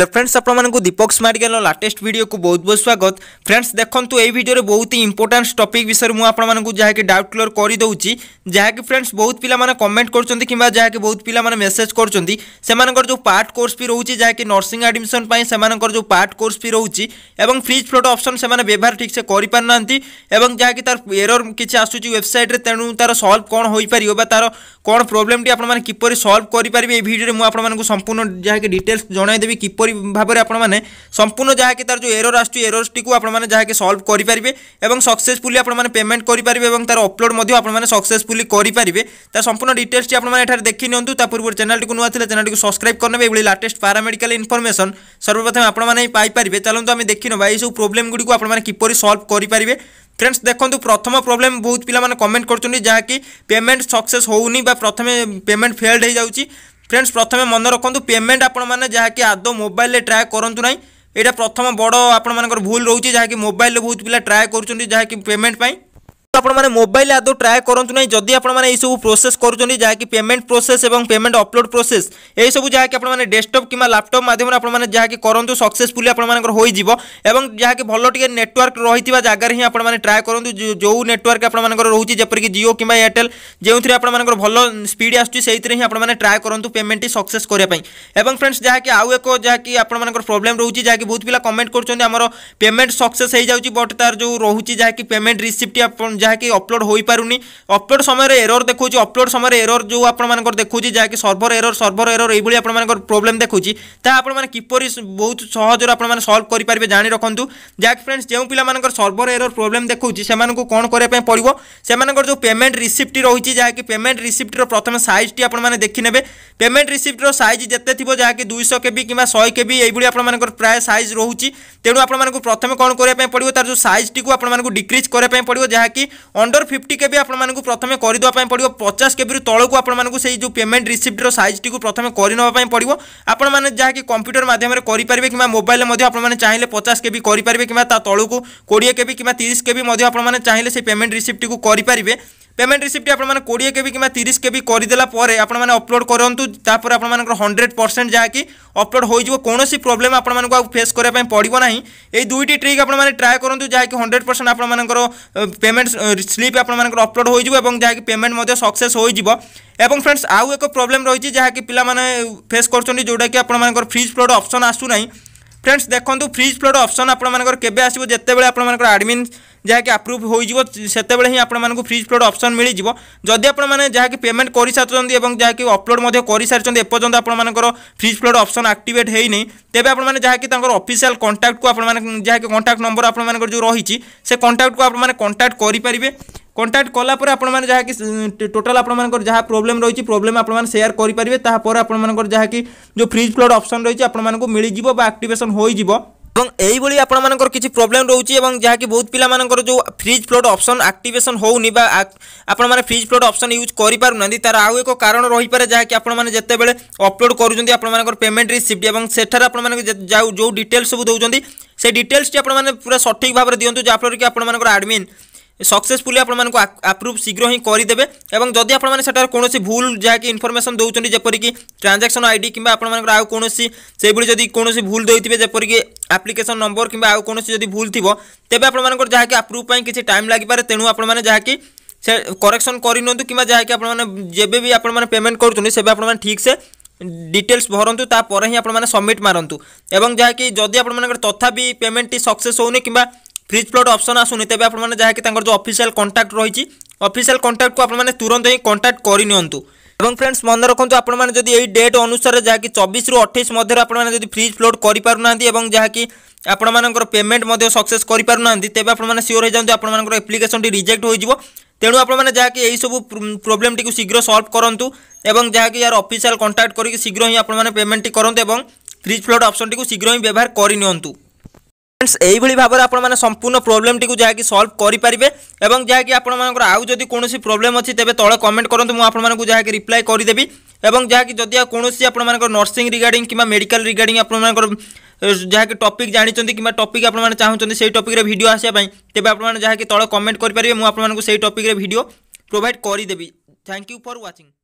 hello friends आपको दीपक smart latest video को बहुत बहुत स्वागत फ्रेंड्स देखो ये भिडियो बहुत ही इंपोर्टां टपिक विषय में आपको जहाँकि डाउट क्लीयर करदे जहाँकि फ्रेंड्स बहुत पिला कमेंट कर जहाँकि बहुत पिला मेसेज कर जो पार्ट कोर्स भी रोचे जहाँकि नर्सी आडमिशन से जो पार्ट कोर्स भी रोचे और फ्रिज फ्लोट अप्सन से व्यवहार ठीक से करना जहाँकि तार एरर किसी आसूची वेबसाइट्रे तेणु तार सल्व कौन हो पार तार कौन प्रोब्लेम टी आपने किपर सल्व करेंगे ये भिडियो मुझे संपूर्ण जहाँकि डिटेल्स जनईदेवी किप কিপর ভাবে আপনার সম্পূর্ণ যা কি তার যে এরর আসছে এররটি আপনার যা সলভ করে পারে এবং সকসেসফুলি আপনার পেমেন্ট করে পারে এবং তার অপলোড আপনার সকসেসফুলি করে পারে তার সম্পূর্ণ ডিটেলসটি আপনার এখানে দেখি নিউ তা পূর্ব চ্যানেলটি নূয়া লে চ্যানেলটি সবসক্রাইব করে নেবে এইভাবে লাটেস্ট প্যারামেডিকাল ইনফরমেশন সর্বপ্রথমে আপনার পাইপারে চলতু আমি দেখি নেবা এইসব প্রোবলেমগুড়ি আপনার কিপর সলভ করে পারে ফ্রেন্ডস দেখুন প্রথম প্রোবলেম বহুত পিলা মানে কমেন্ট করছেন যা কি পেমেন্ট সকসেস হোনি বা প্রথমে পেমেন্ট ফেলড হয়ে যাচ্ছে ফ্রেন্ডস প্রথমে মনে রাখুন পেমেন্ট আপনার যা কি আদৌ মোবাইলে ট্রাই করতু না এটা প্রথম বড় আপনার ভুল রয়েছে যা কি মোবাইলে বহু পিলা ট্রাই করছেন যা কি পেমেন্ট পাই আপন মানে মোবাইল আদু ট্রাই করন্ত নাই যদি আপন মানে এই সব প্রসেস করুছনি যা কি পেমেন্ট প্রসেস এবং পেমেন্ট আপলোড প্রসেস এই সব যা কি আপন মানে ডেস্কটপ কিমা ল্যাপটপ মাধ্যমে আপন মানে যা কি করন্ত সাকসেসফুলি আপন মানে কর হইজিব এবং যা কি ভল নেটওয়ার্ক রহিতিবা জাগা হহি আপন মানে ট্রাই করন্ত যে নেটওয়ার্ক আপন মানে রহুজি যেপর কি জিও কিমা এয়ারটেল যেতি আপন মানে ভল স্পিড আসু সেইতি আপন মানে ট্রাই করন্ত পেমেন্ট সাকসেস করি পাই এবং फ्रेंड्स যা কি আউ একো যা কি আপন মানে প্রবলেম রহুজি যা কি বহুত ভি কমেন্ট করছন আমরো পেমেন্ট সাকসেস হ যাইউজি বাট তার যে রহুজি যা কি পেমেন্ট রিসিট আপন ଯାହାକି ଅପଲୋଡ଼ ହୋଇପାରୁନି ଅପଲୋଡ଼ ସମୟରେ ଏରର୍ ଦେଖାଉଛି ଅପଲୋଡ଼ ସମୟରେ ଏରର୍ ଯେଉଁ ଆପଣମାନଙ୍କର ଦେଖାଉଛି ଯାହାକି ସର୍ଭର ଏରର୍ ସର୍ଭର ଏରର୍ ଏଇଭଳି ଆପଣମାନଙ୍କର ପ୍ରୋବ୍ଲେମ୍ ଦେଖାଉଛି ତାହା ଆପଣମାନେ କିପରି ବହୁତ ସହଜରେ ଆପଣମାନେ ସଲ୍ଭ କରିପାରିବେ ଜାଣି ରଖନ୍ତୁ ଯାହାକି ଫ୍ରେଣ୍ଡସ୍ ଯେଉଁ ପିଲାମାନଙ୍କର ସର୍ଭର ଏରର୍ ପ୍ରୋବ୍ଲେମ୍ ଦେଖାଉଛି ସେମାନଙ୍କୁ କ'ଣ କରିବା ପାଇଁ ପଡ଼ିବ ସେମାନଙ୍କର ଯେଉଁ ପେମେଣ୍ଟ ରିସିପ୍ଟ ରହିଛି ଯାହାକି ପେମେଣ୍ଟ ରିସିପ୍ଟର ପ୍ରଥମେ ସାଇଜ୍ଟି ଆପଣମାନେ ଦେଖିନେବେ ପେମେଣ୍ଟ ରିସିପ୍ଟର ସାଇଜ୍ ଯେତେ ଥିବ ଯାହାକି ଦୁଇଶହ କେବି କିମ୍ବା ଶହେ କେବି ଏଇଭଳି ଆପଣମାନଙ୍କର ପ୍ରାୟ ସାଇଜ୍ ରହୁଛି ତେଣୁ ଆପଣମାନଙ୍କୁ ପ୍ରଥମେ କ'ଣ କରିବା ପାଇଁ ପଡ଼ିବ ତାର ଯେଉଁ ସାଇଜ୍ଟିକୁ ଆପଣମାନଙ୍କୁ ଡିକ୍ରିଜ୍ କରିବା ପାଇଁ ପଡ଼ିବ ଯାହାକି अंडर फिफ्टी के भी आपको प्रथम करदे पड़ो पचास के तौक आपको से जो पेमेंट रिसीप्टर सैज टी प्रथम करवाई पड़ो आपने जहाँकि कंप्यूटर मध्यम करेंगे कि मोबाइल में आपने चाहिए पचास के करेंगे कि तौक कोड़े के भी कि तीस के भी आप चाहिए से पेमेंट रिसीप्ट को करेंगे পেমেন্ট রিসিপ্টটি আপনার কোড়িয়ে কেবি কিংবা তিরিশ কেবি করেদেলা পরে আপনার অপলোড করতু তাপরে আপনার হন্ড্রেড পরসেন্ট যাকি অপলোড হয়ে যাব কোণী প্রোবলেম আপনার ফেস করা পড়ব না এই দুইটি ট্রিক আপনার ট্রাই করতু যাকি হন্ড্রেড পরসেন্ট আপনার পেমেন্ট স্লিপ আপনার অপলোড হয়ে যাব এবং যাকি পেমেন্ট সকসেস হয়ে যাব এবং ফ্রেন্ডস আউ এক প্রোবলেম রয়েছে যাকি পিলা ফেস করছেন যেটা কি আপনার ফ্রিজ ফ্লোড অপসন আসু না ফ্রেন্ডস দেখুন ফ্রিজ ফ্লোড অপসন আপনার কেবে আসবে যেতবে আপনার আডমিন ଯାହାକି ଆପ୍ରୁଭ୍ ହୋଇଯିବ ସେତେବେଳେ ହିଁ ଆପଣମାନଙ୍କୁ ଫ୍ରିଜ୍ ଫ୍ଲୋଡ଼୍ ଅପସନ୍ ମିଳିଯିବ ଯଦି ଆପଣମାନେ ଯାହାକି ପେମେଣ୍ଟ କରିସାରିଛନ୍ତି ଏବଂ ଯାହାକି ଅପଲୋଡ଼ ମଧ୍ୟ କରିସାରିଛନ୍ତି ଏପର୍ଯ୍ୟନ୍ତ ଆପଣମାନଙ୍କର ଫ୍ରିଜ୍ ଫ୍ଲୋଡ଼୍ ଅପସନ୍ ଆକ୍ଟିଭେଟ୍ ହେଇନି ତେବେ ଆପଣମାନେ ଯାହାକି ତାଙ୍କର ଅଫିସିଆଲ୍ କଣ୍ଟାକ୍ଟକୁ ଆପଣମାନେ ଯାହାକି କଣ୍ଟାକ୍ଟ ନମ୍ବର ଆପଣମାନଙ୍କର ଯେଉଁ ରହିଛି ସେ କଣ୍ଟାକ୍ଟକୁ ଆପଣମାନେ କଣ୍ଟାକ୍ଟ କରିପାରିବେ কন্টাক্ট কলা পরে আপনার যা টোটাল আপনার যা প্রোবলেম রয়েছে প্রোবলেম আপনার সেয়ার করে পারবে তাপরে আপনার যা যে ফ্রিজ ফ্লোড অপসন রয়েছে আপনার মিলিযোগ বা আক্টিভেসন হয়ে যাব এবং এইভাবে আপনার কিছু প্রোবলেম রয়েছে এবং যা কি বহু পিলা যে ফ্রিজ ফ্লোড অপসন আক্টিভেসন হোনি বা আপনার ফ্রিজ ফ্লোড অপসন ইউজ করে পু না তার আউ এক কারণ রহিপরে যা কি আপনার যেতবে অপলোড করছেন আপনার পেমেন্ট রিসিপ্ট এবং সেঠার আপনার যে ডিটেলস সব দৌঁচ সেই ডিটেলসটি আপনার পুরা সঠিক ভাবে দিও যাফলে কি আপনার আডমিন सक्सेसफुली ଆପଣମାନଙ୍କୁ ଆପ୍ରୁଭ୍ ଶୀଘ୍ର ହିଁ କରିଦେବେ ଏବଂ ଯଦି ଆପଣମାନେ ସେଠାରେ କୌଣସି ଭୁଲ ଯାହାକି ଇନଫର୍ମେସନ୍ ଦେଉଛନ୍ତି ଯେପରିକି ଟ୍ରାନ୍ଜାକ୍ସନ୍ ଆଇ ଡି କିମ୍ବା ଆପଣମାନଙ୍କର ଆଉ କୌଣସି ସେହିଭଳି ଯଦି କୌଣସି ଭୁଲ ଦେଉଥିବେ ଯେପରିକି ଆପ୍ଲିକେସନ୍ ନମ୍ବର କିମ୍ବା ଆଉ କୌଣସି ଯଦି ଭୁଲ ଥିବ ତେବେ ଆପଣମାନଙ୍କର ଯାହାକି ଆପ୍ରୁଭ୍ ପାଇଁ କିଛି ଟାଇମ୍ ଲାଗିପାରେ ତେଣୁ ଆପଣମାନେ ଯାହାକି ସେ କରେକ୍ସନ୍ କରିନିଅନ୍ତୁ କିମ୍ବା ଯାହାକି ଆପଣମାନେ ଯେବେ ବି ଆପଣମାନେ ପେମେଣ୍ଟ କରୁଛନ୍ତି ସେବେ ଆପଣମାନେ ଠିକ୍ ସେ ডিটেলস ভরতু তাপরে হি আপনার সবমিট মারতু এবং যা কি যদি আপনার তথাপি পেমেন্টটি সকসেস হোনি কিংবা ফ্রিজ ପ୍ଲଟ୍ ଅପସନ୍ ଆସୁନି ତେବେ ଆପଣମାନେ ଯାହାକି ତାଙ୍କର ଯେଉଁ ଅଫିସିଆଲ୍ କଣ୍ଟାକ୍ଟ ରହିଛି ଅଫିସିଆଲ୍ କଣ୍ଟାକ୍ଟକୁ ଆପଣମାନେ ତୁରନ୍ତ ହିଁ କଣ୍ଟାକ୍ଟ କରିନିଅନ୍ତୁ এবং ফ্রেন্ডস মনে রাখতু আপনার যদি এই ডেট অনুসারে যা চবিশ রু অঠেশ মধ্যে আপনার যদি ফ্রিজ ফ্লোট করে পু না এবং যা আপনার পেমেন্ট সকসেস করে পু না তেমনি আপনার সিওর হয়ে যাতে আপনার আপ্লিকেশনটি রিজেক্ট হয়ে যাব তেমন আপনার যা এইসব প্রোবলেমটি শীঘ্র সলভ করতু এবং যা ইয়ার অফিসিয়াল কন্টাক্ট করি শীঘ্র হি আপনার পেমেন্টটি করতু এবং ফ্রিজ ফ্লোট অপসনটি শীঘ্র হি ব্যবহার করে নিউ ফ্রেন্ডস এইভাবে ভাবে আপনার সম্পূর্ণ প্রোবলেমটি যা কি সলভ করে পারে এবং যা কি আপনার আউ যদি কোণী প্রোবলেম অছি তবে তলে কমেন্ট করতে মু আপনার যা কি রিপ্লাই করিদেবি এবং যা কি যদি কোণী আপনার নর্সিং রিগার্ডিং কিংবা মেডিকাল রিগার্ডিং আপনার ଯାହାକି ଟପିକ୍ ଜାଣିଛନ୍ତି କିମ୍ବା ଟପିକ୍ ଆପଣମାନେ ଚାହୁଁଛନ୍ତି ସେହି ଟପିକ୍ରେ ଭିଡ଼ିଓ ଆସିବା ପାଇଁ ତେବେ ଆପଣମାନେ ଯାହାକି ତଳେ କମେଣ୍ଟ କରିପାରିବେ ମୁଁ ଆପଣମାନଙ୍କୁ ସେହି ଟପିକ୍ରେ ଭିଡ଼ିଓ ପ୍ରୋଭାଇଡ଼ କରିଦେବି ଥ୍ୟାଙ୍କ ୟୁ ଫର୍ ୱାଚିଂ